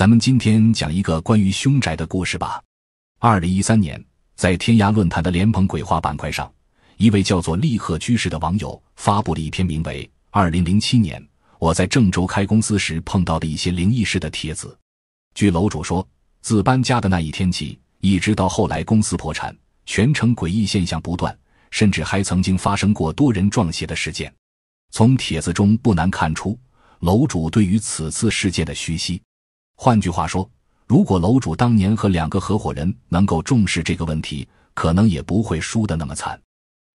咱们今天讲一个关于凶宅的故事吧。二零一三年，在天涯论坛的莲蓬鬼话板块上，一位叫做立鹤居士的网友发布了一篇名为《二零零七年我在郑州开公司时碰到的一些灵异事》的帖子。据楼主说，自搬家的那一天起，一直到后来公司破产，全城诡异现象不断，甚至还曾经发生过多人撞邪的事件。从帖子中不难看出，楼主对于此次事件的虚析。换句话说，如果楼主当年和两个合伙人能够重视这个问题，可能也不会输的那么惨。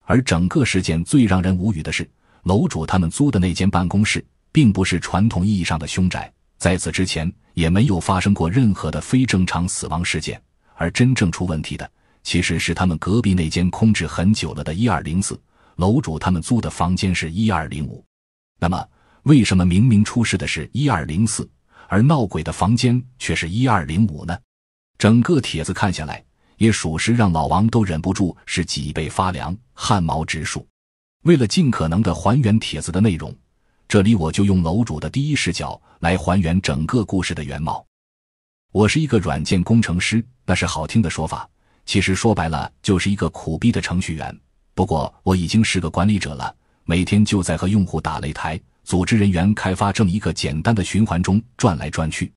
而整个事件最让人无语的是，楼主他们租的那间办公室并不是传统意义上的凶宅，在此之前也没有发生过任何的非正常死亡事件。而真正出问题的其实是他们隔壁那间空置很久了的一二零四。楼主他们租的房间是一二零五，那么为什么明明出事的是一二零四？而闹鬼的房间却是一二零五呢，整个帖子看下来，也属实让老王都忍不住是脊背发凉，汗毛直竖。为了尽可能的还原帖子的内容，这里我就用楼主的第一视角来还原整个故事的原貌。我是一个软件工程师，那是好听的说法，其实说白了就是一个苦逼的程序员。不过我已经是个管理者了，每天就在和用户打擂台。组织人员开发这么一个简单的循环中转来转去，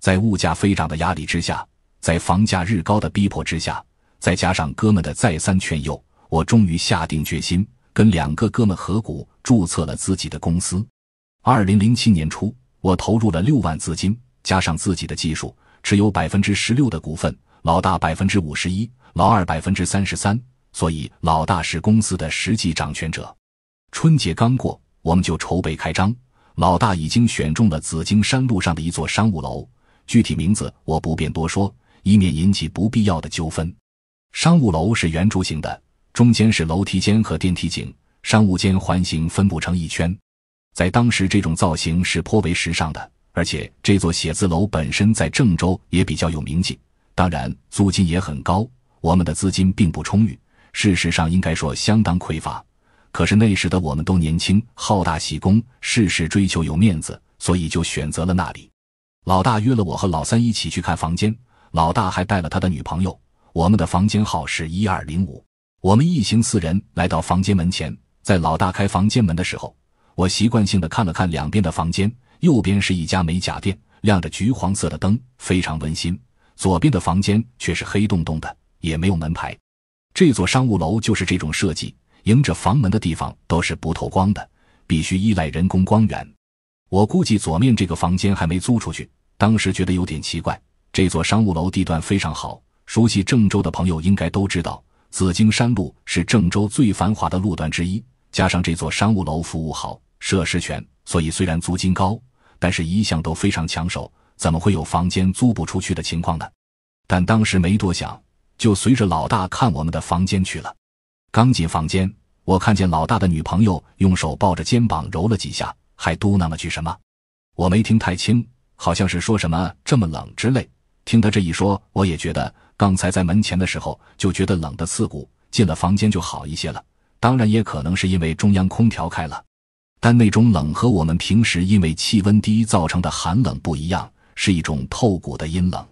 在物价飞涨的压力之下，在房价日高的逼迫之下，再加上哥们的再三劝诱，我终于下定决心跟两个哥们合股注册了自己的公司。二零零七年初，我投入了六万资金，加上自己的技术，持有百分之十六的股份。老大百分之五十一，老二百分之三十三，所以老大是公司的实际掌权者。春节刚过。我们就筹备开张，老大已经选中了紫金山路上的一座商务楼，具体名字我不便多说，以免引起不必要的纠纷。商务楼是圆柱形的，中间是楼梯间和电梯井，商务间环形分布成一圈。在当时，这种造型是颇为时尚的，而且这座写字楼本身在郑州也比较有名气，当然租金也很高。我们的资金并不充裕，事实上应该说相当匮乏。可是那时的我们都年轻，好大喜功，事事追求有面子，所以就选择了那里。老大约了我和老三一起去看房间，老大还带了他的女朋友。我们的房间号是一二零五。我们一行四人来到房间门前，在老大开房间门的时候，我习惯性的看了看两边的房间，右边是一家美甲店，亮着橘黄色的灯，非常温馨；左边的房间却是黑洞洞的，也没有门牌。这座商务楼就是这种设计。迎着房门的地方都是不透光的，必须依赖人工光源。我估计左面这个房间还没租出去。当时觉得有点奇怪，这座商务楼地段非常好，熟悉郑州的朋友应该都知道，紫荆山路是郑州最繁华的路段之一。加上这座商务楼服务好、设施全，所以虽然租金高，但是一向都非常抢手。怎么会有房间租不出去的情况呢？但当时没多想，就随着老大看我们的房间去了。刚进房间，我看见老大的女朋友用手抱着肩膀揉了几下，还嘟囔了句什么，我没听太清，好像是说什么“这么冷”之类。听他这一说，我也觉得刚才在门前的时候就觉得冷的刺骨，进了房间就好一些了。当然，也可能是因为中央空调开了，但那种冷和我们平时因为气温低造成的寒冷不一样，是一种透骨的阴冷。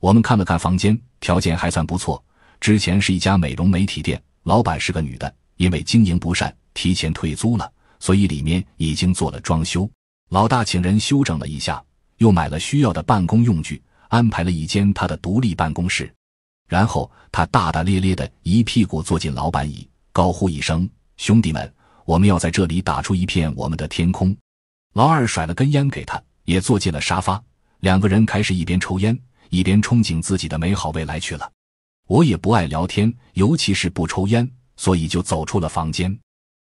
我们看了看房间，条件还算不错，之前是一家美容美体店。老板是个女的，因为经营不善，提前退租了，所以里面已经做了装修。老大请人修整了一下，又买了需要的办公用具，安排了一间他的独立办公室。然后他大大咧咧的一屁股坐进老板椅，高呼一声：“兄弟们，我们要在这里打出一片我们的天空！”老二甩了根烟给他，也坐进了沙发，两个人开始一边抽烟，一边憧憬自己的美好未来去了。我也不爱聊天，尤其是不抽烟，所以就走出了房间。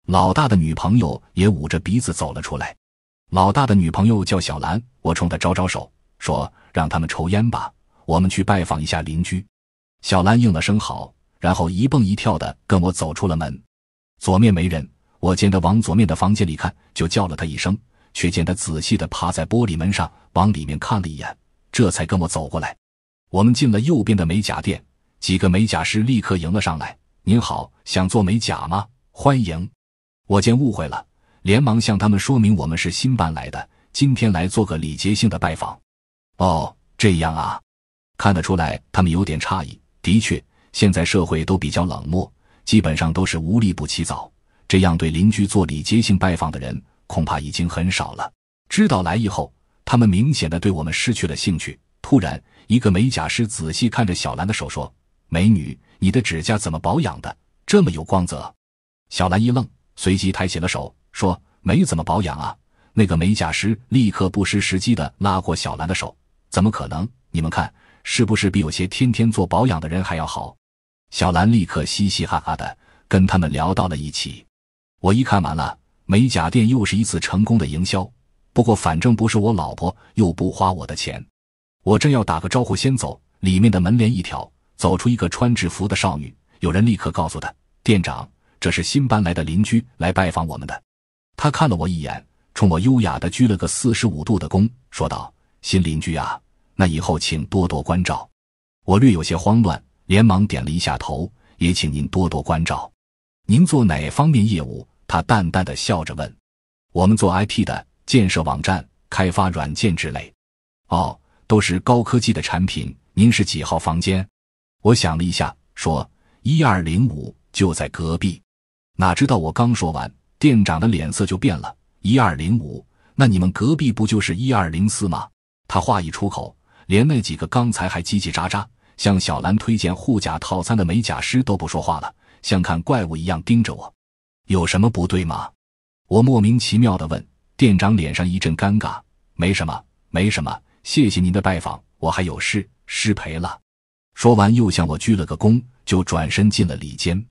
老大的女朋友也捂着鼻子走了出来。老大的女朋友叫小兰，我冲她招招手，说让他们抽烟吧，我们去拜访一下邻居。小兰应了声好，然后一蹦一跳的跟我走出了门。左面没人，我见他往左面的房间里看，就叫了他一声，却见他仔细的趴在玻璃门上往里面看了一眼，这才跟我走过来。我们进了右边的美甲店。几个美甲师立刻迎了上来。“您好，想做美甲吗？欢迎！”我见误会了，连忙向他们说明：“我们是新搬来的，今天来做个礼节性的拜访。”“哦，这样啊。”看得出来，他们有点诧异。的确，现在社会都比较冷漠，基本上都是无利不起早，这样对邻居做礼节性拜访的人，恐怕已经很少了。知道来意后，他们明显的对我们失去了兴趣。突然，一个美甲师仔细看着小兰的手说。美女，你的指甲怎么保养的这么有光泽？小兰一愣，随即抬起了手，说：“没怎么保养啊。”那个美甲师立刻不失时机的拉过小兰的手：“怎么可能？你们看，是不是比有些天天做保养的人还要好？”小兰立刻嘻嘻哈哈的跟他们聊到了一起。我一看完了，美甲店又是一次成功的营销。不过反正不是我老婆，又不花我的钱，我正要打个招呼先走，里面的门帘一挑。走出一个穿制服的少女，有人立刻告诉她：“店长，这是新搬来的邻居来拜访我们的。”她看了我一眼，冲我优雅的鞠了个四十五度的躬，说道：“新邻居啊，那以后请多多关照。”我略有些慌乱，连忙点了一下头：“也请您多多关照。”“您做哪方面业务？”他淡淡的笑着问。“我们做 IT 的，建设网站、开发软件之类。”“哦，都是高科技的产品。”“您是几号房间？”我想了一下，说：“一二零五就在隔壁。”哪知道我刚说完，店长的脸色就变了。一二零五，那你们隔壁不就是一二零四吗？他话一出口，连那几个刚才还叽叽喳喳向小兰推荐护甲套餐的美甲师都不说话了，像看怪物一样盯着我。有什么不对吗？我莫名其妙的问。店长脸上一阵尴尬：“没什么，没什么，谢谢您的拜访，我还有事，失陪了。”说完，又向我鞠了个躬，就转身进了里间，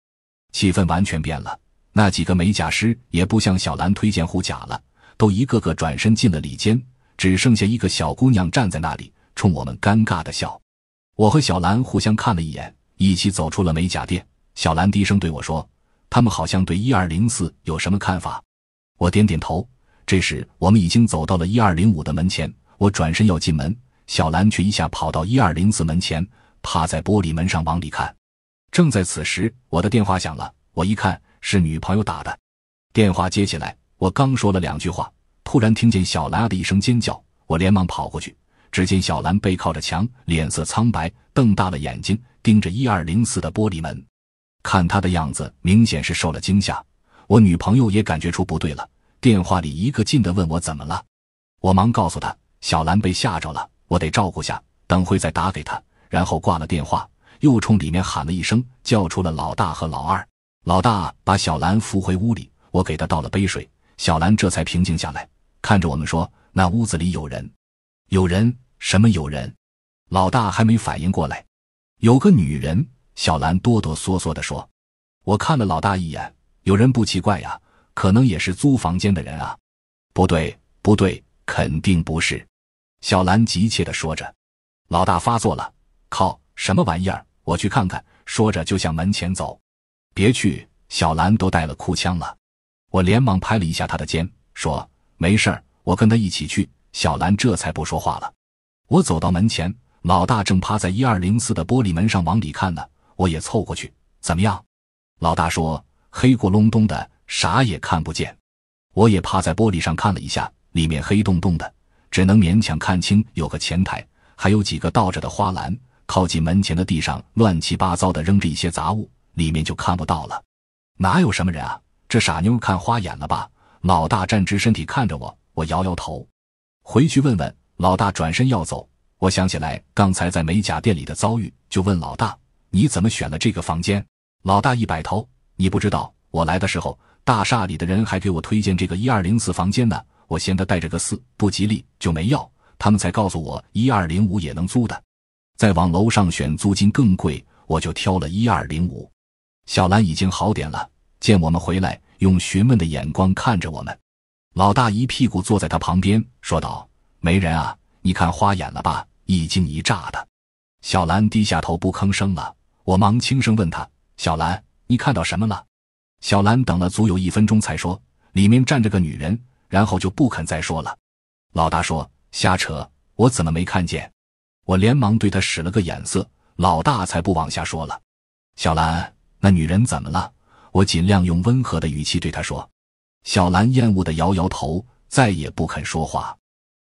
气氛完全变了。那几个美甲师也不向小兰推荐护甲了，都一个个转身进了里间，只剩下一个小姑娘站在那里，冲我们尴尬的笑。我和小兰互相看了一眼，一起走出了美甲店。小兰低声对我说：“他们好像对一二零四有什么看法。”我点点头。这时，我们已经走到了一二零五的门前，我转身要进门，小兰却一下跑到一二零四门前。趴在玻璃门上往里看，正在此时，我的电话响了。我一看是女朋友打的，电话接起来，我刚说了两句话，突然听见小兰的一声尖叫。我连忙跑过去，只见小兰背靠着墙，脸色苍白，瞪大了眼睛盯着一二零四的玻璃门。看她的样子，明显是受了惊吓。我女朋友也感觉出不对了，电话里一个劲地问我怎么了。我忙告诉她，小兰被吓着了，我得照顾下，等会再打给她。然后挂了电话，又冲里面喊了一声，叫出了老大和老二。老大把小兰扶回屋里，我给她倒了杯水，小兰这才平静下来，看着我们说：“那屋子里有人，有人什么有人？”老大还没反应过来，有个女人。小兰哆哆嗦嗦地说：“我看了老大一眼，有人不奇怪呀，可能也是租房间的人啊。”“不对，不对，肯定不是。”小兰急切地说着，老大发作了。靠，什么玩意儿？我去看看。说着就向门前走。别去，小兰都带了哭腔了。我连忙拍了一下她的肩，说：“没事儿，我跟她一起去。”小兰这才不说话了。我走到门前，老大正趴在一二零四的玻璃门上往里看呢。我也凑过去，怎么样？老大说：“黑咕隆咚的，啥也看不见。”我也趴在玻璃上看了一下，里面黑洞洞的，只能勉强看清有个前台，还有几个倒着的花篮。靠近门前的地上乱七八糟的扔着一些杂物，里面就看不到了。哪有什么人啊？这傻妞看花眼了吧？老大站直身体看着我，我摇摇头，回去问问老大。转身要走，我想起来刚才在美甲店里的遭遇，就问老大：“你怎么选了这个房间？”老大一摆头：“你不知道，我来的时候大厦里的人还给我推荐这个一二零四房间呢。我嫌他带着个四不吉利，就没要。他们才告诉我一二零五也能租的。”再往楼上选，租金更贵。我就挑了一二零五。小兰已经好点了，见我们回来，用询问的眼光看着我们。老大一屁股坐在他旁边，说道：“没人啊，你看花眼了吧？一惊一乍的。”小兰低下头不吭声了。我忙轻声问他：“小兰，你看到什么了？”小兰等了足有一分钟，才说：“里面站着个女人。”然后就不肯再说了。老大说：“瞎扯，我怎么没看见？”我连忙对他使了个眼色，老大才不往下说了。小兰，那女人怎么了？我尽量用温和的语气对他说。小兰厌恶的摇摇头，再也不肯说话。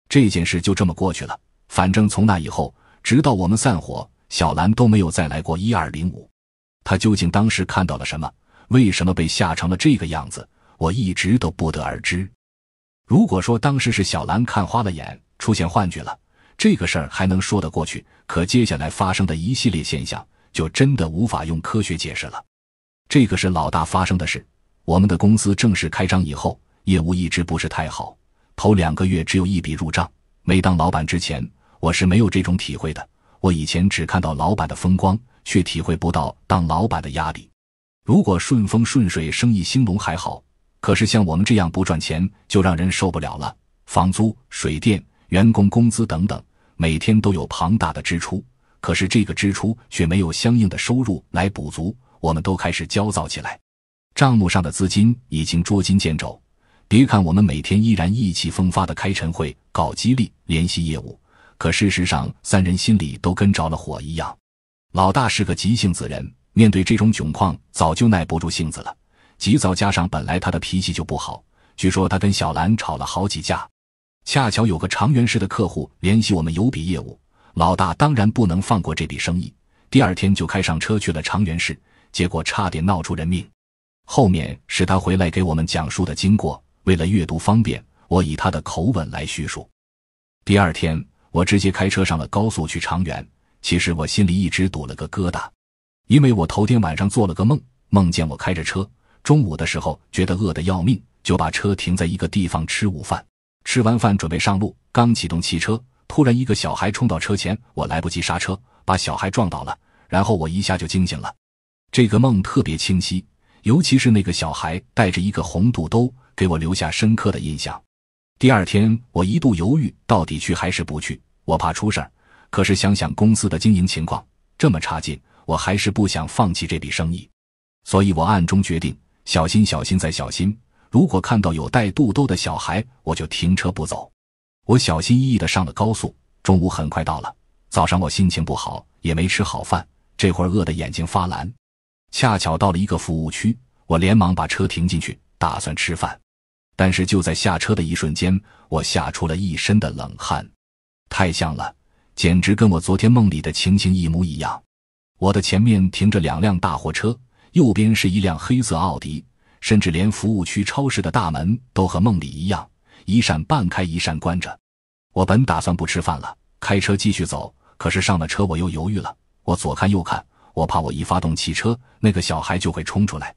这件事就这么过去了。反正从那以后，直到我们散伙，小兰都没有再来过一二零五。她究竟当时看到了什么？为什么被吓成了这个样子？我一直都不得而知。如果说当时是小兰看花了眼，出现幻觉了。这个事儿还能说得过去，可接下来发生的一系列现象就真的无法用科学解释了。这个是老大发生的事。我们的公司正式开张以后，业务一直不是太好，头两个月只有一笔入账。没当老板之前，我是没有这种体会的。我以前只看到老板的风光，却体会不到当老板的压力。如果顺风顺水，生意兴隆还好；可是像我们这样不赚钱，就让人受不了了。房租、水电。员工工资等等，每天都有庞大的支出，可是这个支出却没有相应的收入来补足，我们都开始焦躁起来。账目上的资金已经捉襟见肘。别看我们每天依然意气风发的开晨会、搞激励、联系业务，可事实上，三人心里都跟着了火一样。老大是个急性子人，面对这种窘况，早就耐不住性子了。及早加上，本来他的脾气就不好，据说他跟小兰吵了好几架。恰巧有个长垣市的客户联系我们有笔业务，老大当然不能放过这笔生意。第二天就开上车去了长垣市，结果差点闹出人命。后面是他回来给我们讲述的经过。为了阅读方便，我以他的口吻来叙述。第二天我直接开车上了高速去长垣，其实我心里一直堵了个疙瘩，因为我头天晚上做了个梦，梦见我开着车，中午的时候觉得饿得要命，就把车停在一个地方吃午饭。吃完饭准备上路，刚启动汽车，突然一个小孩冲到车前，我来不及刹车，把小孩撞倒了。然后我一下就惊醒了。这个梦特别清晰，尤其是那个小孩带着一个红肚兜，给我留下深刻的印象。第二天我一度犹豫，到底去还是不去？我怕出事儿。可是想想公司的经营情况这么差劲，我还是不想放弃这笔生意。所以我暗中决定，小心小心再小心。如果看到有带肚兜的小孩，我就停车不走。我小心翼翼的上了高速，中午很快到了。早上我心情不好，也没吃好饭，这会儿饿得眼睛发蓝。恰巧到了一个服务区，我连忙把车停进去，打算吃饭。但是就在下车的一瞬间，我吓出了一身的冷汗。太像了，简直跟我昨天梦里的情形一模一样。我的前面停着两辆大货车，右边是一辆黑色奥迪。甚至连服务区超市的大门都和梦里一样，一扇半开，一扇关着。我本打算不吃饭了，开车继续走。可是上了车，我又犹豫了。我左看右看，我怕我一发动汽车，那个小孩就会冲出来。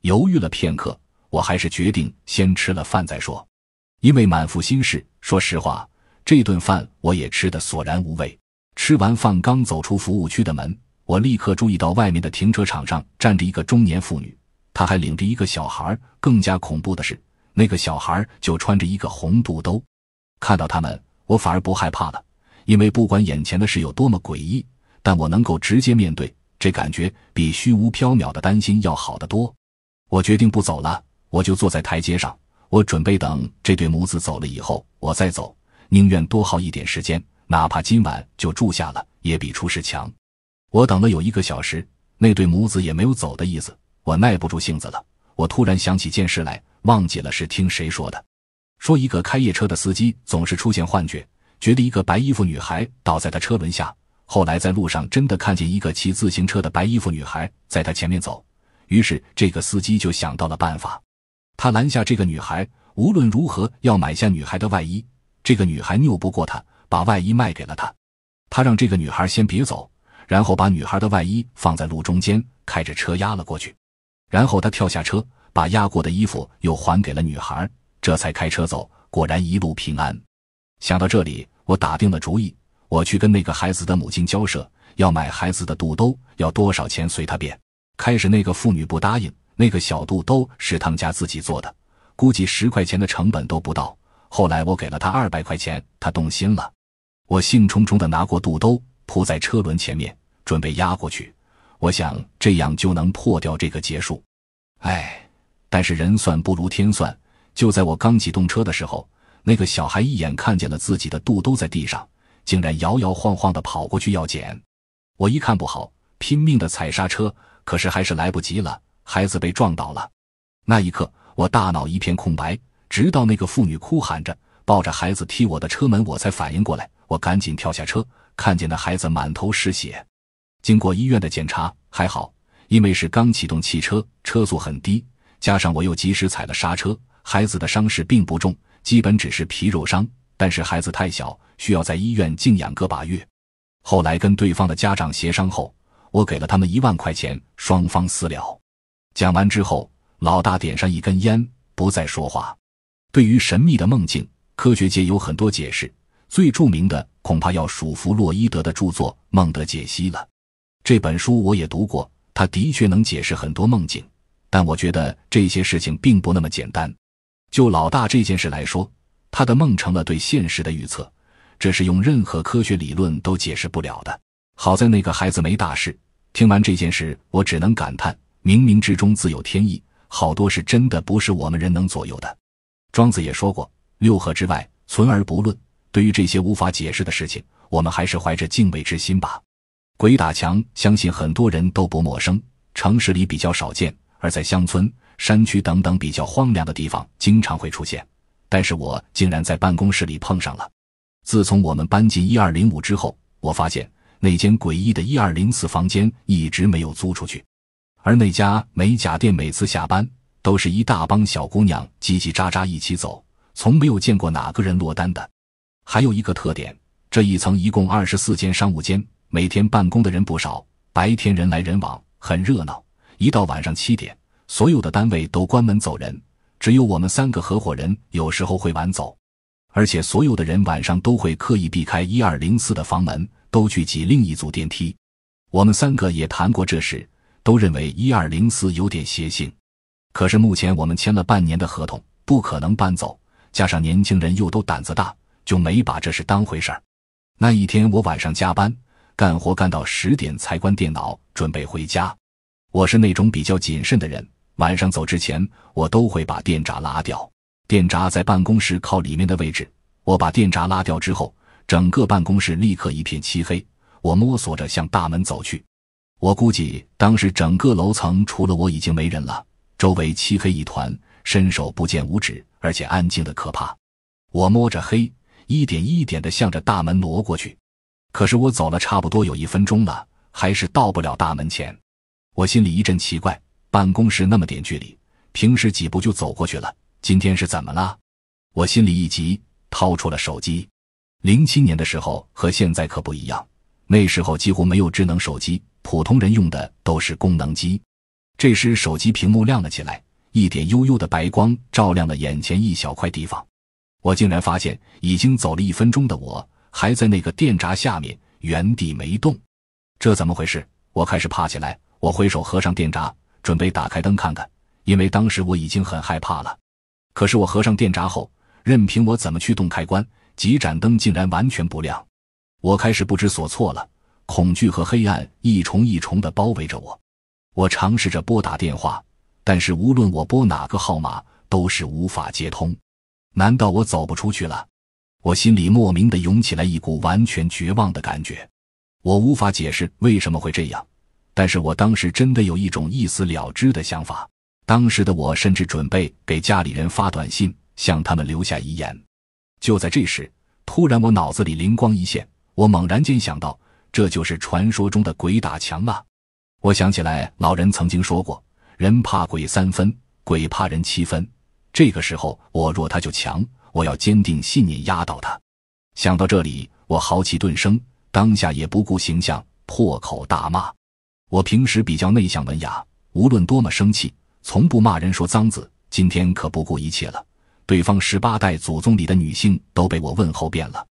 犹豫了片刻，我还是决定先吃了饭再说。因为满腹心事，说实话，这顿饭我也吃得索然无味。吃完饭，刚走出服务区的门，我立刻注意到外面的停车场上站着一个中年妇女。他还领着一个小孩更加恐怖的是，那个小孩就穿着一个红肚兜。看到他们，我反而不害怕了，因为不管眼前的事有多么诡异，但我能够直接面对，这感觉比虚无缥缈的担心要好得多。我决定不走了，我就坐在台阶上，我准备等这对母子走了以后，我再走，宁愿多耗一点时间，哪怕今晚就住下了，也比出事强。我等了有一个小时，那对母子也没有走的意思。我耐不住性子了，我突然想起件事来，忘记了是听谁说的，说一个开夜车的司机总是出现幻觉，觉得一个白衣服女孩倒在他车轮下，后来在路上真的看见一个骑自行车的白衣服女孩在他前面走，于是这个司机就想到了办法，他拦下这个女孩，无论如何要买下女孩的外衣，这个女孩拗不过他，把外衣卖给了他，他让这个女孩先别走，然后把女孩的外衣放在路中间，开着车压了过去。然后他跳下车，把压过的衣服又还给了女孩，这才开车走。果然一路平安。想到这里，我打定了主意，我去跟那个孩子的母亲交涉，要买孩子的肚兜，要多少钱随他便。开始那个妇女不答应，那个小肚兜是他们家自己做的，估计十块钱的成本都不到。后来我给了他二百块钱，他动心了。我兴冲冲的拿过肚兜铺在车轮前面，准备压过去。我想这样就能破掉这个结束。哎，但是人算不如天算。就在我刚启动车的时候，那个小孩一眼看见了自己的肚兜在地上，竟然摇摇晃晃的跑过去要捡。我一看不好，拼命的踩刹车，可是还是来不及了，孩子被撞倒了。那一刻，我大脑一片空白，直到那个妇女哭喊着抱着孩子踢我的车门，我才反应过来。我赶紧跳下车，看见那孩子满头是血。经过医院的检查，还好，因为是刚启动汽车，车速很低，加上我又及时踩了刹车，孩子的伤势并不重，基本只是皮肉伤。但是孩子太小，需要在医院静养个把月。后来跟对方的家长协商后，我给了他们一万块钱，双方私了。讲完之后，老大点上一根烟，不再说话。对于神秘的梦境，科学界有很多解释，最著名的恐怕要数弗洛伊德的著作《梦的解析》了。这本书我也读过，他的确能解释很多梦境，但我觉得这些事情并不那么简单。就老大这件事来说，他的梦成了对现实的预测，这是用任何科学理论都解释不了的。好在那个孩子没大事。听完这件事，我只能感叹：冥冥之中自有天意，好多是真的不是我们人能左右的。庄子也说过：“六合之外，存而不论。”对于这些无法解释的事情，我们还是怀着敬畏之心吧。鬼打墙，相信很多人都不陌生。城市里比较少见，而在乡村、山区等等比较荒凉的地方，经常会出现。但是我竟然在办公室里碰上了。自从我们搬进一二零五之后，我发现那间诡异的一二零四房间一直没有租出去。而那家美甲店每次下班，都是一大帮小姑娘叽叽喳喳一起走，从没有见过哪个人落单的。还有一个特点，这一层一共二十四间商务间。每天办公的人不少，白天人来人往，很热闹。一到晚上七点，所有的单位都关门走人，只有我们三个合伙人有时候会晚走，而且所有的人晚上都会刻意避开一二零四的房门，都去挤另一组电梯。我们三个也谈过这事，都认为一二零四有点邪性。可是目前我们签了半年的合同，不可能搬走，加上年轻人又都胆子大，就没把这事当回事儿。那一天我晚上加班。干活干到十点才关电脑，准备回家。我是那种比较谨慎的人，晚上走之前我都会把电闸拉掉。电闸在办公室靠里面的位置，我把电闸拉掉之后，整个办公室立刻一片漆黑。我摸索着向大门走去。我估计当时整个楼层除了我已经没人了，周围漆黑一团，伸手不见五指，而且安静的可怕。我摸着黑，一点一点地向着大门挪过去。可是我走了差不多有一分钟了，还是到不了大门前。我心里一阵奇怪，办公室那么点距离，平时几步就走过去了，今天是怎么了？我心里一急，掏出了手机。零七年的时候和现在可不一样，那时候几乎没有智能手机，普通人用的都是功能机。这时手机屏幕亮了起来，一点幽幽的白光照亮了眼前一小块地方。我竟然发现，已经走了一分钟的我。还在那个电闸下面原地没动，这怎么回事？我开始怕起来，我挥手合上电闸，准备打开灯看看，因为当时我已经很害怕了。可是我合上电闸后，任凭我怎么去动开关，几盏灯竟然完全不亮。我开始不知所措了，恐惧和黑暗一重一重的包围着我。我尝试着拨打电话，但是无论我拨哪个号码都是无法接通。难道我走不出去了？我心里莫名的涌起来一股完全绝望的感觉，我无法解释为什么会这样，但是我当时真的有一种一死了之的想法。当时的我甚至准备给家里人发短信，向他们留下遗言。就在这时，突然我脑子里灵光一现，我猛然间想到，这就是传说中的鬼打墙啊！我想起来，老人曾经说过，人怕鬼三分，鬼怕人七分。这个时候我弱，他就强。我要坚定信念压倒他。想到这里，我豪气顿生，当下也不顾形象，破口大骂。我平时比较内向文雅，无论多么生气，从不骂人说脏字。今天可不顾一切了。对方十八代祖宗里的女性都被我问候遍了，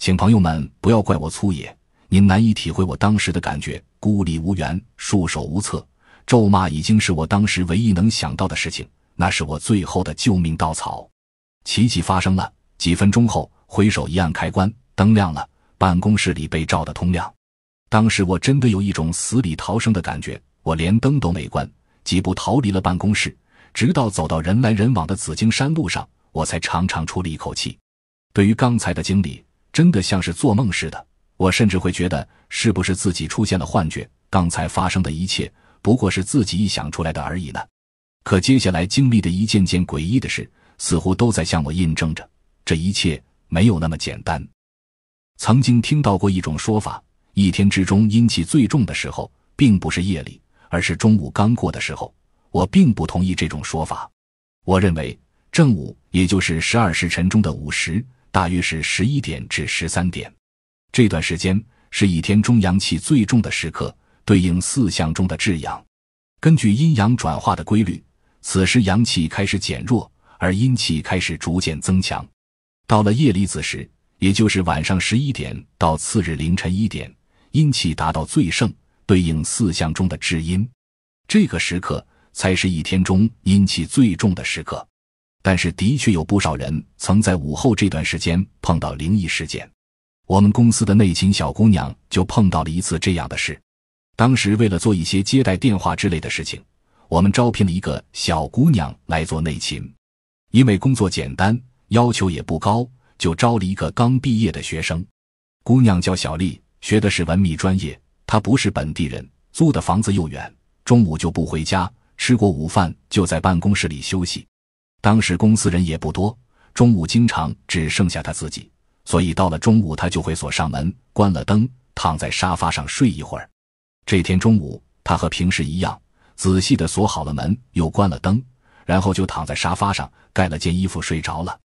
请朋友们不要怪我粗野。您难以体会我当时的感觉：孤立无援，束手无策，咒骂已经是我当时唯一能想到的事情，那是我最后的救命稻草。奇迹发生了。几分钟后，挥手一按开关，灯亮了，办公室里被照得通亮。当时我真的有一种死里逃生的感觉，我连灯都没关，几步逃离了办公室，直到走到人来人往的紫金山路上，我才长长出了一口气。对于刚才的经历，真的像是做梦似的，我甚至会觉得是不是自己出现了幻觉，刚才发生的一切不过是自己臆想出来的而已呢？可接下来经历的一件件诡异的事。似乎都在向我印证着，这一切没有那么简单。曾经听到过一种说法：一天之中阴气最重的时候，并不是夜里，而是中午刚过的时候。我并不同意这种说法。我认为正午，也就是十二时辰中的午时，大约是十一点至十三点，这段时间是一天中阳气最重的时刻，对应四象中的至阳。根据阴阳转化的规律，此时阳气开始减弱。而阴气开始逐渐增强，到了夜里子时，也就是晚上十一点到次日凌晨一点，阴气达到最盛，对应四象中的至阴。这个时刻才是一天中阴气最重的时刻。但是，的确有不少人曾在午后这段时间碰到灵异事件。我们公司的内勤小姑娘就碰到了一次这样的事。当时为了做一些接待电话之类的事情，我们招聘了一个小姑娘来做内勤。因为工作简单，要求也不高，就招了一个刚毕业的学生。姑娘叫小丽，学的是文秘专业。她不是本地人，租的房子又远，中午就不回家。吃过午饭，就在办公室里休息。当时公司人也不多，中午经常只剩下她自己，所以到了中午，她就会锁上门，关了灯，躺在沙发上睡一会儿。这天中午，她和平时一样，仔细地锁好了门，又关了灯，然后就躺在沙发上。盖了件衣服睡着了，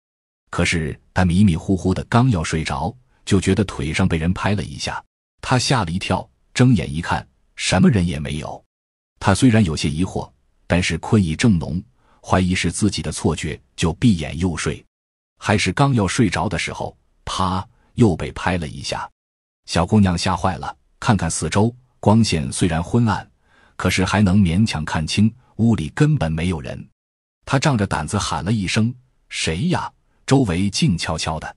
可是他迷迷糊糊的，刚要睡着，就觉得腿上被人拍了一下，他吓了一跳，睁眼一看，什么人也没有。他虽然有些疑惑，但是困意正浓，怀疑是自己的错觉，就闭眼又睡。还是刚要睡着的时候，啪，又被拍了一下。小姑娘吓坏了，看看四周，光线虽然昏暗，可是还能勉强看清，屋里根本没有人。他仗着胆子喊了一声：“谁呀？”周围静悄悄的，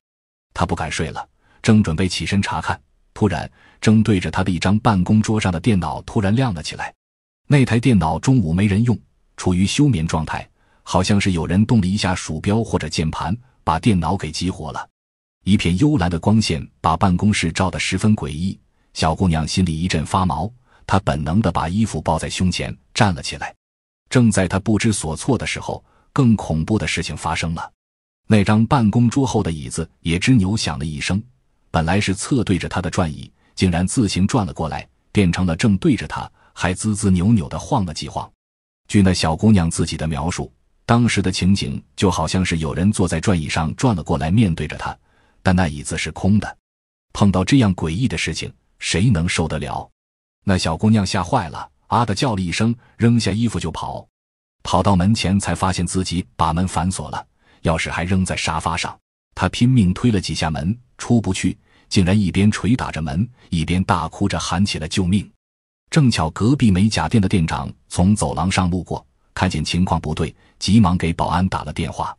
他不敢睡了，正准备起身查看，突然，正对着他的一张办公桌上的电脑突然亮了起来。那台电脑中午没人用，处于休眠状态，好像是有人动了一下鼠标或者键盘，把电脑给激活了。一片幽蓝的光线把办公室照得十分诡异，小姑娘心里一阵发毛，她本能的把衣服抱在胸前，站了起来。正在他不知所措的时候，更恐怖的事情发生了。那张办公桌后的椅子也吱扭响了一声。本来是侧对着他的转椅，竟然自行转了过来，变成了正对着他，还滋滋扭扭的晃了几晃。据那小姑娘自己的描述，当时的情景就好像是有人坐在转椅上转了过来，面对着他，但那椅子是空的。碰到这样诡异的事情，谁能受得了？那小姑娘吓坏了。啊！的叫了一声，扔下衣服就跑，跑到门前才发现自己把门反锁了，钥匙还扔在沙发上。他拼命推了几下门，出不去，竟然一边捶打着门，一边大哭着喊起了救命。正巧隔壁美甲店的店长从走廊上路过，看见情况不对，急忙给保安打了电话。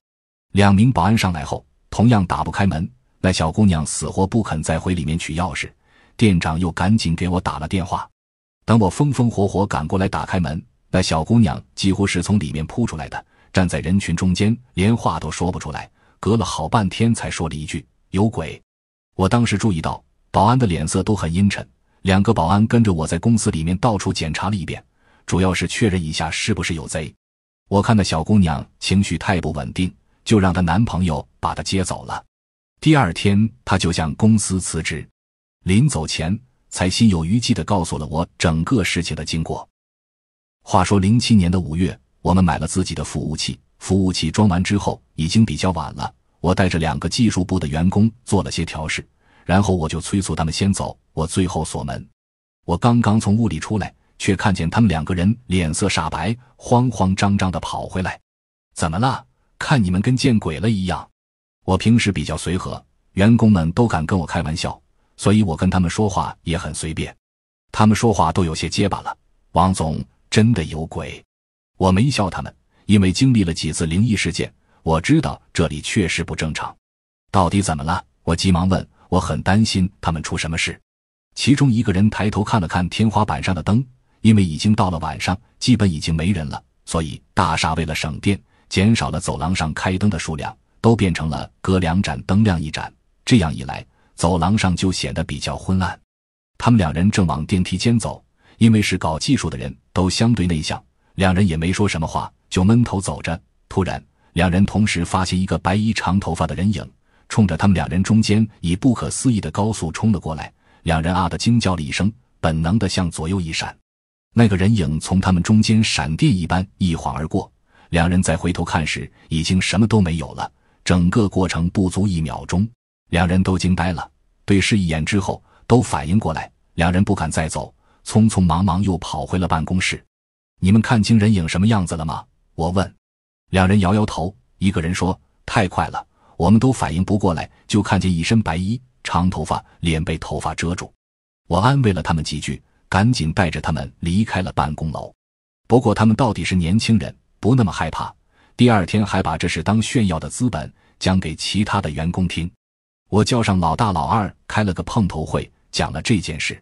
两名保安上来后，同样打不开门。那小姑娘死活不肯再回里面取钥匙，店长又赶紧给我打了电话。等我风风火火赶过来打开门，那小姑娘几乎是从里面扑出来的，站在人群中间，连话都说不出来，隔了好半天才说了一句“有鬼”。我当时注意到保安的脸色都很阴沉，两个保安跟着我在公司里面到处检查了一遍，主要是确认一下是不是有贼。我看那小姑娘情绪太不稳定，就让她男朋友把她接走了。第二天，她就向公司辞职，临走前。才心有余悸地告诉了我整个事情的经过。话说，零七年的五月，我们买了自己的服务器。服务器装完之后，已经比较晚了。我带着两个技术部的员工做了些调试，然后我就催促他们先走。我最后锁门。我刚刚从屋里出来，却看见他们两个人脸色煞白，慌慌张张地跑回来。怎么了？看你们跟见鬼了一样。我平时比较随和，员工们都敢跟我开玩笑。所以我跟他们说话也很随便，他们说话都有些结巴了。王总真的有鬼，我没笑他们，因为经历了几次灵异事件，我知道这里确实不正常。到底怎么了？我急忙问，我很担心他们出什么事。其中一个人抬头看了看天花板上的灯，因为已经到了晚上，基本已经没人了，所以大厦为了省电，减少了走廊上开灯的数量，都变成了隔两盏灯亮一盏，这样一来。走廊上就显得比较昏暗，他们两人正往电梯间走，因为是搞技术的人，都相对内向，两人也没说什么话，就闷头走着。突然，两人同时发现一个白衣长头发的人影，冲着他们两人中间以不可思议的高速冲了过来，两人啊的惊叫了一声，本能的向左右一闪，那个人影从他们中间闪电一般一晃而过，两人再回头看时，已经什么都没有了，整个过程不足一秒钟。两人都惊呆了，对视一眼之后，都反应过来，两人不敢再走，匆匆忙忙又跑回了办公室。你们看清人影什么样子了吗？我问。两人摇摇头。一个人说：“太快了，我们都反应不过来，就看见一身白衣、长头发、脸被头发遮住。”我安慰了他们几句，赶紧带着他们离开了办公楼。不过他们到底是年轻人，不那么害怕。第二天还把这事当炫耀的资本，讲给其他的员工听。我叫上老大、老二，开了个碰头会，讲了这件事。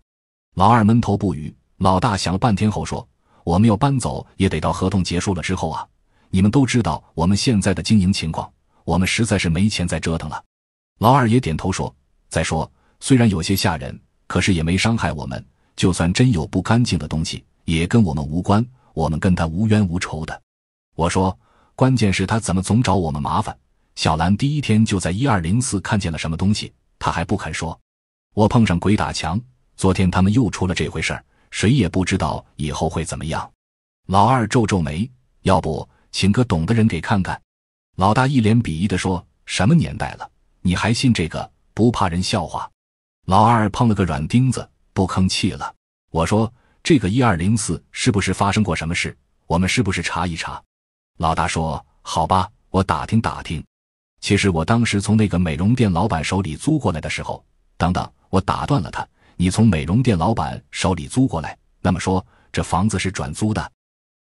老二闷头不语，老大想了半天后说：“我们要搬走，也得到合同结束了之后啊。你们都知道我们现在的经营情况，我们实在是没钱再折腾了。”老二也点头说：“再说，虽然有些吓人，可是也没伤害我们。就算真有不干净的东西，也跟我们无关。我们跟他无冤无仇的。”我说：“关键是，他怎么总找我们麻烦？”小兰第一天就在一二零四看见了什么东西，她还不肯说。我碰上鬼打墙，昨天他们又出了这回事儿，谁也不知道以后会怎么样。老二皱皱眉，要不请个懂的人给看看。老大一脸鄙夷的说：“什么年代了，你还信这个？不怕人笑话？”老二碰了个软钉子，不吭气了。我说：“这个一二零四是不是发生过什么事？我们是不是查一查？”老大说：“好吧，我打听打听。”其实我当时从那个美容店老板手里租过来的时候，等等，我打断了他。你从美容店老板手里租过来，那么说这房子是转租的？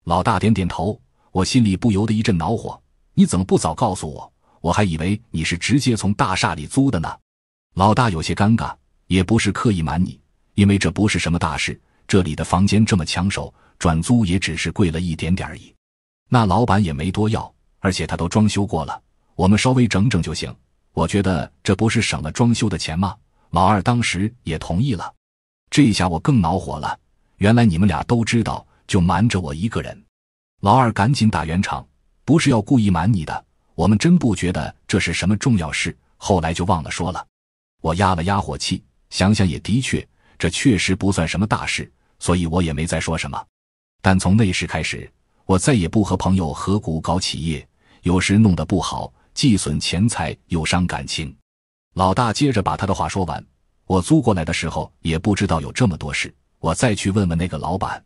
老大点点头，我心里不由得一阵恼火。你怎么不早告诉我？我还以为你是直接从大厦里租的呢。老大有些尴尬，也不是刻意瞒你，因为这不是什么大事。这里的房间这么抢手，转租也只是贵了一点点而已。那老板也没多要，而且他都装修过了。我们稍微整整就行，我觉得这不是省了装修的钱吗？老二当时也同意了，这下我更恼火了。原来你们俩都知道，就瞒着我一个人。老二赶紧打圆场，不是要故意瞒你的，我们真不觉得这是什么重要事，后来就忘了说了。我压了压火气，想想也的确，这确实不算什么大事，所以我也没再说什么。但从那时开始，我再也不和朋友合股搞企业，有时弄得不好。既损钱财又伤感情，老大接着把他的话说完。我租过来的时候也不知道有这么多事，我再去问问那个老板。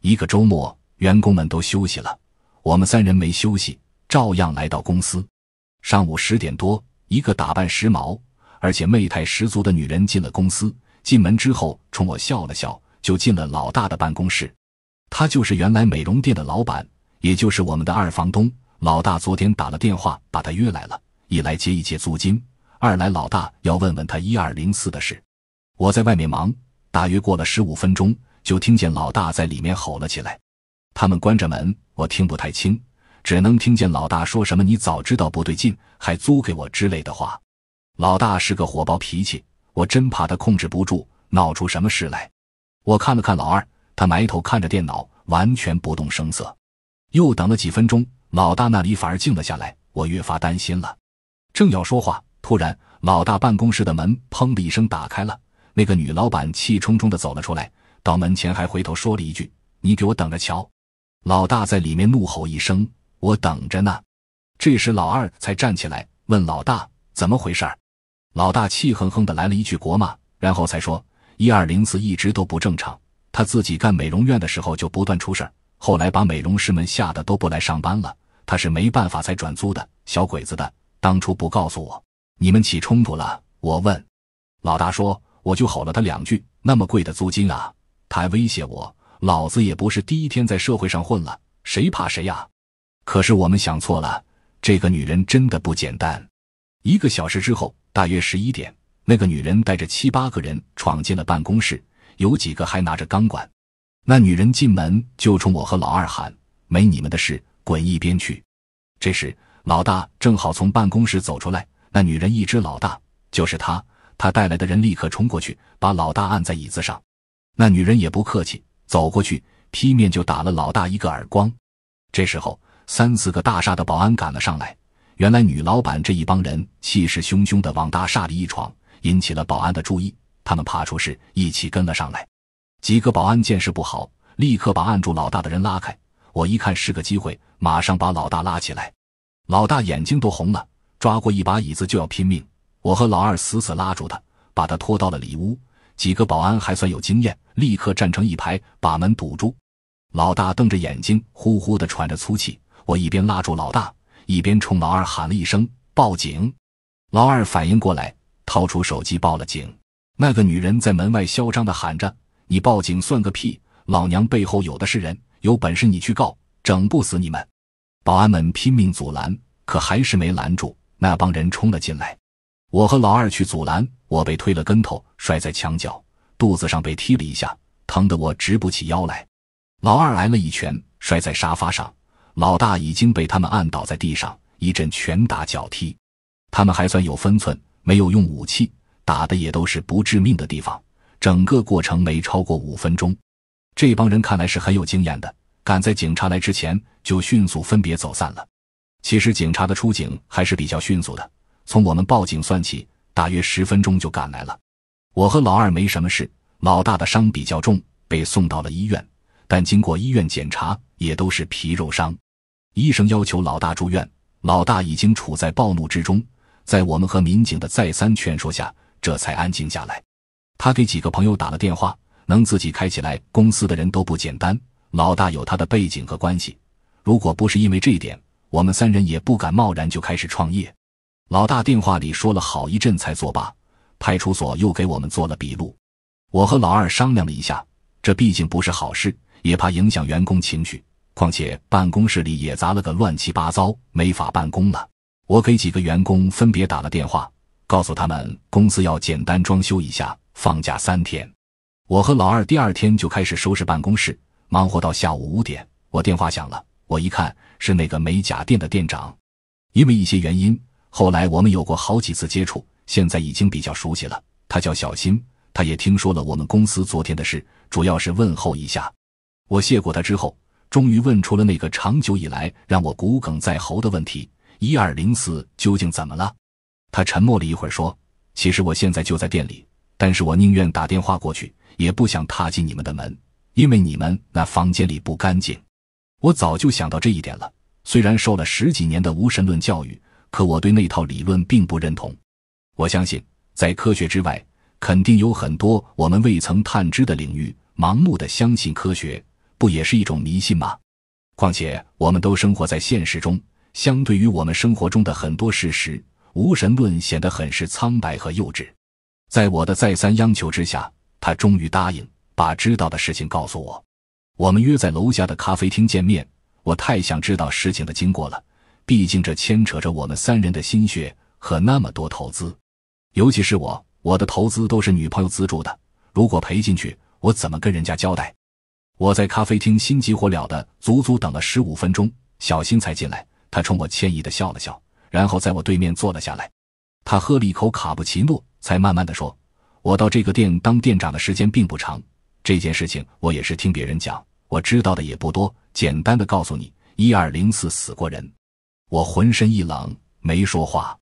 一个周末，员工们都休息了，我们三人没休息，照样来到公司。上午十点多，一个打扮时髦而且媚态十足的女人进了公司。进门之后，冲我笑了笑，就进了老大的办公室。她就是原来美容店的老板，也就是我们的二房东。老大昨天打了电话，把他约来了。一来结一结租金，二来老大要问问他一二零四的事。我在外面忙，大约过了十五分钟，就听见老大在里面吼了起来。他们关着门，我听不太清，只能听见老大说什么“你早知道不对劲，还租给我”之类的话。老大是个火爆脾气，我真怕他控制不住，闹出什么事来。我看了看老二，他埋头看着电脑，完全不动声色。又等了几分钟。老大那里反而静了下来，我越发担心了。正要说话，突然老大办公室的门“砰”的一声打开了，那个女老板气冲冲地走了出来，到门前还回头说了一句：“你给我等着瞧！”老大在里面怒吼一声：“我等着呢！”这时老二才站起来问老大怎么回事儿。老大气哼哼地来了一句国骂，然后才说：“一二零四一直都不正常，他自己干美容院的时候就不断出事儿，后来把美容师们吓得都不来上班了。”他是没办法才转租的，小鬼子的。当初不告诉我，你们起冲突了？我问，老大说，我就吼了他两句。那么贵的租金啊，他还威胁我，老子也不是第一天在社会上混了，谁怕谁呀？可是我们想错了，这个女人真的不简单。一个小时之后，大约十一点，那个女人带着七八个人闯进了办公室，有几个还拿着钢管。那女人进门就冲我和老二喊：“没你们的事。”滚一边去！这时，老大正好从办公室走出来。那女人一指老大，就是他。他带来的人立刻冲过去，把老大按在椅子上。那女人也不客气，走过去劈面就打了老大一个耳光。这时候，三四个大厦的保安赶了上来。原来，女老板这一帮人气势汹汹的往大厦里一闯，引起了保安的注意。他们怕出事，一起跟了上来。几个保安见势不好，立刻把按住老大的人拉开。我一看是个机会，马上把老大拉起来。老大眼睛都红了，抓过一把椅子就要拼命。我和老二死死拉住他，把他拖到了里屋。几个保安还算有经验，立刻站成一排，把门堵住。老大瞪着眼睛，呼呼地喘着粗气。我一边拉住老大，一边冲老二喊了一声：“报警！”老二反应过来，掏出手机报了警。那个女人在门外嚣张地喊着：“你报警算个屁！老娘背后有的是人。”有本事你去告，整不死你们！保安们拼命阻拦，可还是没拦住，那帮人冲了进来。我和老二去阻拦，我被推了跟头，摔在墙角，肚子上被踢了一下，疼得我直不起腰来。老二挨了一拳，摔在沙发上。老大已经被他们按倒在地上，一阵拳打脚踢。他们还算有分寸，没有用武器，打的也都是不致命的地方。整个过程没超过五分钟。这帮人看来是很有经验的，赶在警察来之前就迅速分别走散了。其实警察的出警还是比较迅速的，从我们报警算起，大约十分钟就赶来了。我和老二没什么事，老大的伤比较重，被送到了医院，但经过医院检查，也都是皮肉伤，医生要求老大住院。老大已经处在暴怒之中，在我们和民警的再三劝说下，这才安静下来。他给几个朋友打了电话。能自己开起来公司的人都不简单，老大有他的背景和关系。如果不是因为这一点，我们三人也不敢贸然就开始创业。老大电话里说了好一阵才作罢。派出所又给我们做了笔录。我和老二商量了一下，这毕竟不是好事，也怕影响员工情绪。况且办公室里也砸了个乱七八糟，没法办公了。我给几个员工分别打了电话，告诉他们公司要简单装修一下，放假三天。我和老二第二天就开始收拾办公室，忙活到下午五点。我电话响了，我一看是那个美甲店的店长，因为一些原因，后来我们有过好几次接触，现在已经比较熟悉了。他叫小新，他也听说了我们公司昨天的事，主要是问候一下。我谢过他之后，终于问出了那个长久以来让我骨鲠在喉的问题：一二零四究竟怎么了？他沉默了一会儿，说：“其实我现在就在店里，但是我宁愿打电话过去。”也不想踏进你们的门，因为你们那房间里不干净。我早就想到这一点了。虽然受了十几年的无神论教育，可我对那套理论并不认同。我相信，在科学之外，肯定有很多我们未曾探知的领域。盲目的相信科学，不也是一种迷信吗？况且，我们都生活在现实中，相对于我们生活中的很多事实，无神论显得很是苍白和幼稚。在我的再三央求之下。他终于答应把知道的事情告诉我。我们约在楼下的咖啡厅见面。我太想知道事情的经过了，毕竟这牵扯着我们三人的心血和那么多投资。尤其是我，我的投资都是女朋友资助的。如果赔进去，我怎么跟人家交代？我在咖啡厅心急火燎的，足足等了十五分钟，小新才进来。他冲我歉意的笑了笑，然后在我对面坐了下来。他喝了一口卡布奇诺，才慢慢的说。我到这个店当店长的时间并不长，这件事情我也是听别人讲，我知道的也不多。简单的告诉你，一二零四死过人。我浑身一冷，没说话。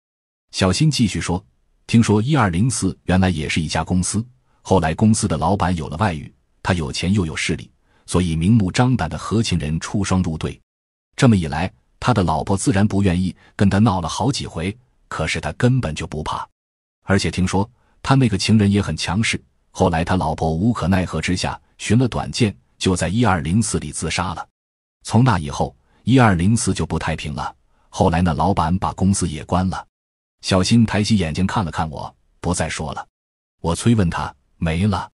小新继续说：“听说一二零四原来也是一家公司，后来公司的老板有了外遇，他有钱又有势力，所以明目张胆的和情人出双入对。这么一来，他的老婆自然不愿意，跟他闹了好几回。可是他根本就不怕，而且听说。”他那个情人也很强势，后来他老婆无可奈何之下，寻了短见，就在一二零四里自杀了。从那以后，一二零四就不太平了。后来那老板把公司也关了。小新抬起眼睛看了看我，不再说了。我催问他没了。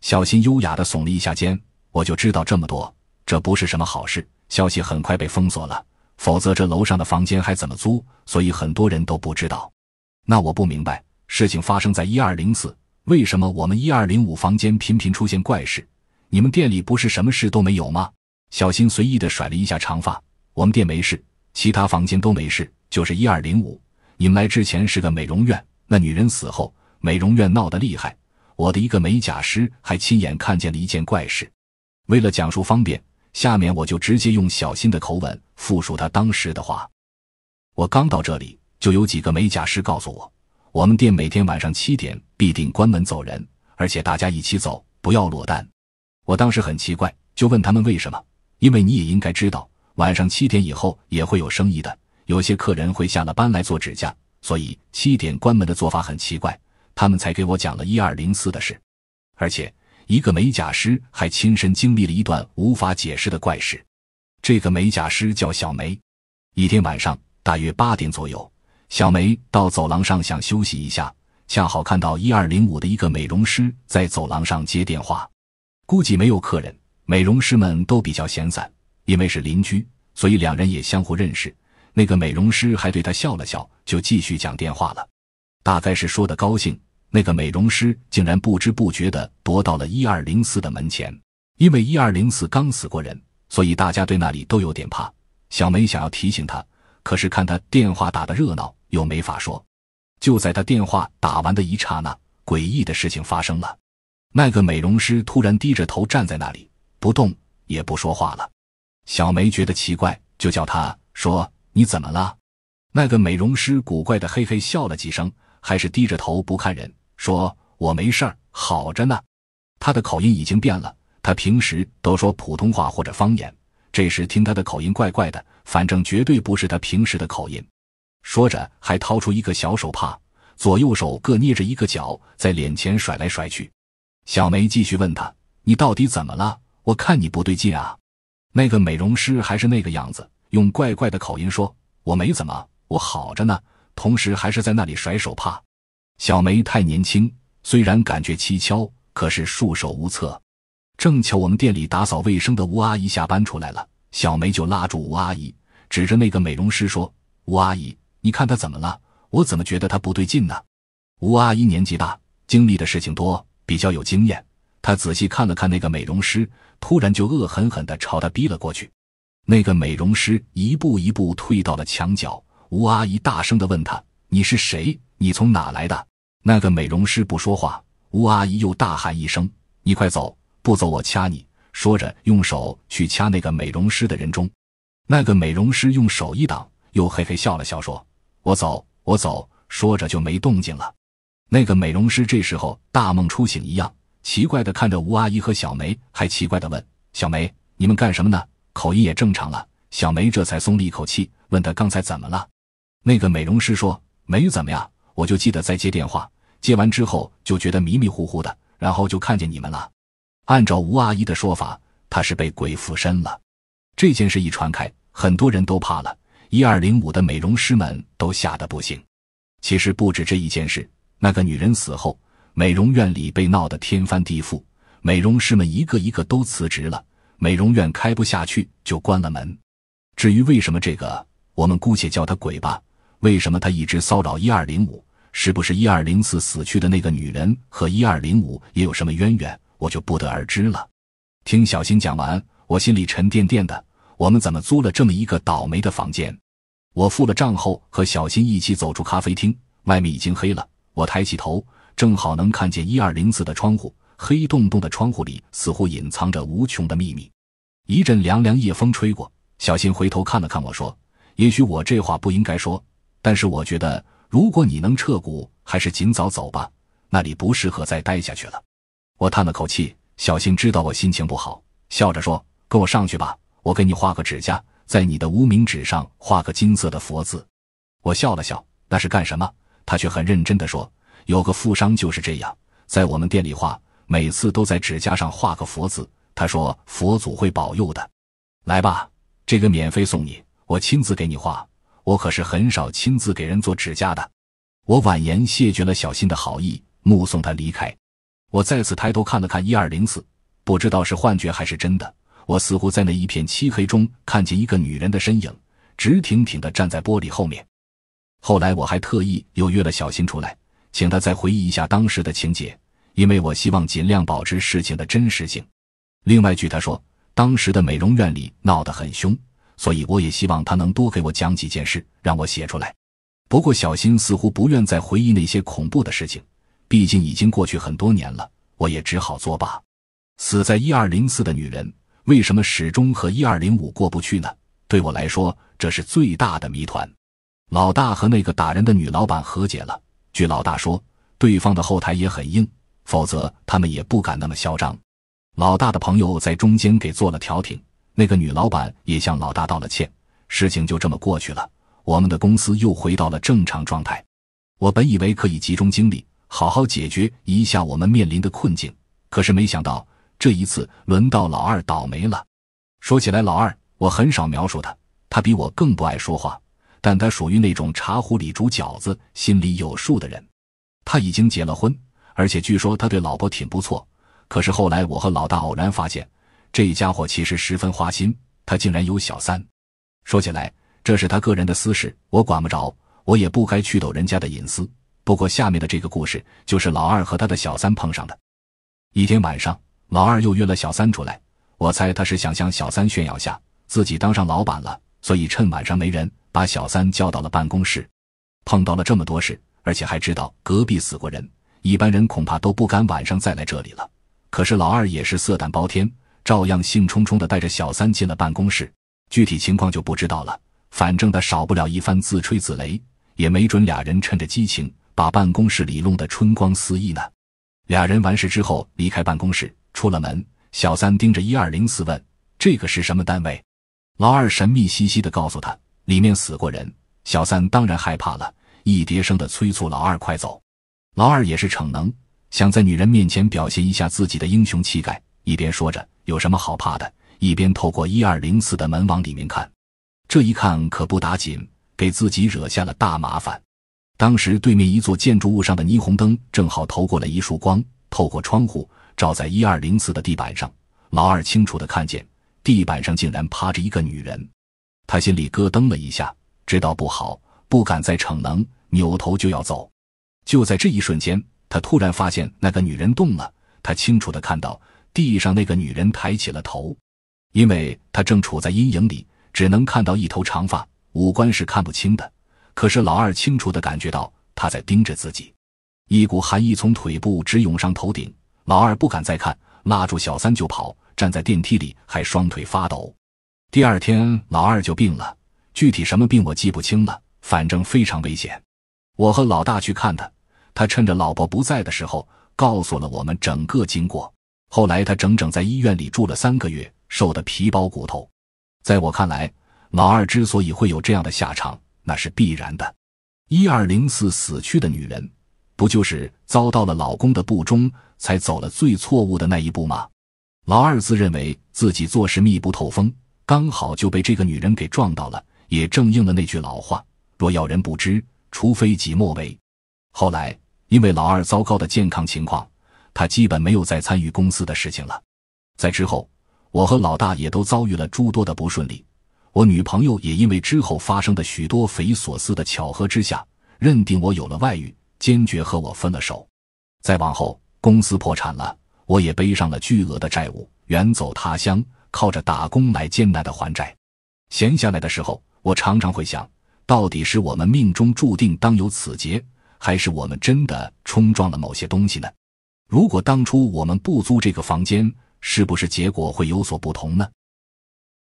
小新优雅的耸了一下肩，我就知道这么多。这不是什么好事，消息很快被封锁了，否则这楼上的房间还怎么租？所以很多人都不知道。那我不明白。事情发生在一二零四，为什么我们一二零五房间频频出现怪事？你们店里不是什么事都没有吗？小新随意的甩了一下长发，我们店没事，其他房间都没事，就是一二零五。你们来之前是个美容院，那女人死后，美容院闹得厉害。我的一个美甲师还亲眼看见了一件怪事。为了讲述方便，下面我就直接用小新的口吻复述他当时的话。我刚到这里，就有几个美甲师告诉我。我们店每天晚上七点必定关门走人，而且大家一起走，不要落单。我当时很奇怪，就问他们为什么。因为你也应该知道，晚上七点以后也会有生意的，有些客人会下了班来做指甲，所以七点关门的做法很奇怪。他们才给我讲了一二零四的事，而且一个美甲师还亲身经历了一段无法解释的怪事。这个美甲师叫小梅，一天晚上大约八点左右。小梅到走廊上想休息一下，恰好看到一二零五的一个美容师在走廊上接电话，估计没有客人，美容师们都比较闲散。因为是邻居，所以两人也相互认识。那个美容师还对他笑了笑，就继续讲电话了。大概是说的高兴，那个美容师竟然不知不觉的踱到了一二零四的门前。因为一二零四刚死过人，所以大家对那里都有点怕。小梅想要提醒他。可是看他电话打的热闹，又没法说。就在他电话打完的一刹那，诡异的事情发生了。那个美容师突然低着头站在那里，不动也不说话了。小梅觉得奇怪，就叫他说：“你怎么了？”那个美容师古怪的嘿嘿笑了几声，还是低着头不看人，说：“我没事儿，好着呢。”他的口音已经变了。他平时都说普通话或者方言，这时听他的口音怪怪的。反正绝对不是他平时的口音，说着还掏出一个小手帕，左右手各捏着一个角，在脸前甩来甩去。小梅继续问他：“你到底怎么了？我看你不对劲啊！”那个美容师还是那个样子，用怪怪的口音说：“我没怎么，我好着呢。”同时还是在那里甩手帕。小梅太年轻，虽然感觉蹊跷，可是束手无策。正巧我们店里打扫卫生的吴阿姨下班出来了。小梅就拉住吴阿姨，指着那个美容师说：“吴阿姨，你看她怎么了？我怎么觉得她不对劲呢？”吴阿姨年纪大，经历的事情多，比较有经验。她仔细看了看那个美容师，突然就恶狠狠地朝他逼了过去。那个美容师一步一步退到了墙角。吴阿姨大声地问他：“你是谁？你从哪来的？”那个美容师不说话。吴阿姨又大喊一声：“你快走！不走我掐你！”说着，用手去掐那个美容师的人中，那个美容师用手一挡，又嘿嘿笑了笑，说：“我走，我走。”说着就没动静了。那个美容师这时候大梦初醒一样，奇怪的看着吴阿姨和小梅，还奇怪的问：“小梅，你们干什么呢？”口音也正常了。小梅这才松了一口气，问他刚才怎么了。那个美容师说：“没怎么呀，我就记得在接电话，接完之后就觉得迷迷糊糊的，然后就看见你们了。”按照吴阿姨的说法，她是被鬼附身了。这件事一传开，很多人都怕了。一二零五的美容师们都吓得不行。其实不止这一件事，那个女人死后，美容院里被闹得天翻地覆，美容师们一个一个都辞职了，美容院开不下去就关了门。至于为什么这个，我们姑且叫他鬼吧。为什么他一直骚扰一二零五？是不是一二零四死去的那个女人和一二零五也有什么渊源？我就不得而知了。听小新讲完，我心里沉甸甸的。我们怎么租了这么一个倒霉的房间？我付了账后，和小新一起走出咖啡厅。外面已经黑了。我抬起头，正好能看见一二零四的窗户，黑洞洞的窗户里似乎隐藏着无穷的秘密。一阵凉凉夜风吹过，小新回头看了看我说：“也许我这话不应该说，但是我觉得，如果你能撤股，还是尽早走吧。那里不适合再待下去了。”我叹了口气，小新知道我心情不好，笑着说：“跟我上去吧，我给你画个指甲，在你的无名指上画个金色的佛字。”我笑了笑：“那是干什么？”他却很认真地说：“有个富商就是这样，在我们店里画，每次都在指甲上画个佛字，他说佛祖会保佑的。”来吧，这个免费送你，我亲自给你画。我可是很少亲自给人做指甲的。我婉言谢绝了小新的好意，目送他离开。我再次抬头看了看一二零四，不知道是幻觉还是真的，我似乎在那一片漆黑中看见一个女人的身影，直挺挺地站在玻璃后面。后来我还特意又约了小新出来，请他再回忆一下当时的情节，因为我希望尽量保持事情的真实性。另外，据他说，当时的美容院里闹得很凶，所以我也希望他能多给我讲几件事，让我写出来。不过，小新似乎不愿再回忆那些恐怖的事情。毕竟已经过去很多年了，我也只好作罢。死在一二零四的女人为什么始终和一二零五过不去呢？对我来说，这是最大的谜团。老大和那个打人的女老板和解了。据老大说，对方的后台也很硬，否则他们也不敢那么嚣张。老大的朋友在中间给做了调停，那个女老板也向老大道了歉，事情就这么过去了。我们的公司又回到了正常状态。我本以为可以集中精力。好好解决一下我们面临的困境。可是没想到这一次轮到老二倒霉了。说起来，老二我很少描述他，他比我更不爱说话，但他属于那种茶壶里煮饺子心里有数的人。他已经结了婚，而且据说他对老婆挺不错。可是后来我和老大偶然发现，这家伙其实十分花心，他竟然有小三。说起来，这是他个人的私事，我管不着，我也不该去抖人家的隐私。不过，下面的这个故事就是老二和他的小三碰上的。一天晚上，老二又约了小三出来，我猜他是想向小三炫耀下自己当上老板了，所以趁晚上没人，把小三叫到了办公室。碰到了这么多事，而且还知道隔壁死过人，一般人恐怕都不敢晚上再来这里了。可是老二也是色胆包天，照样兴冲冲的带着小三进了办公室。具体情况就不知道了，反正他少不了一番自吹自擂，也没准俩人趁着激情。把办公室里弄得春光四溢呢。俩人完事之后离开办公室，出了门，小三盯着一二零四问：“这个是什么单位？”老二神秘兮兮的告诉他：“里面死过人。”小三当然害怕了，一叠声的催促老二快走。老二也是逞能，想在女人面前表现一下自己的英雄气概，一边说着“有什么好怕的”，一边透过一二零四的门往里面看。这一看可不打紧，给自己惹下了大麻烦。当时对面一座建筑物上的霓虹灯正好投过了一束光，透过窗户照在一二零四的地板上。老二清楚的看见，地板上竟然趴着一个女人，他心里咯噔了一下，知道不好，不敢再逞能，扭头就要走。就在这一瞬间，他突然发现那个女人动了，他清楚的看到地上那个女人抬起了头，因为他正处在阴影里，只能看到一头长发，五官是看不清的。可是老二清楚地感觉到他在盯着自己，一股寒意从腿部直涌上头顶。老二不敢再看，拉住小三就跑。站在电梯里还双腿发抖。第二天老二就病了，具体什么病我记不清了，反正非常危险。我和老大去看他，他趁着老婆不在的时候告诉了我们整个经过。后来他整整在医院里住了三个月，瘦得皮包骨头。在我看来，老二之所以会有这样的下场。那是必然的，一二零四死去的女人，不就是遭到了老公的不忠，才走了最错误的那一步吗？老二自认为自己做事密不透风，刚好就被这个女人给撞到了，也正应了那句老话：若要人不知，除非己莫为。后来因为老二糟糕的健康情况，他基本没有再参与公司的事情了。在之后，我和老大也都遭遇了诸多的不顺利。我女朋友也因为之后发生的许多匪夷所思的巧合之下，认定我有了外遇，坚决和我分了手。再往后，公司破产了，我也背上了巨额的债务，远走他乡，靠着打工来艰难的还债。闲下来的时候，我常常会想到底是我们命中注定当有此劫，还是我们真的冲撞了某些东西呢？如果当初我们不租这个房间，是不是结果会有所不同呢？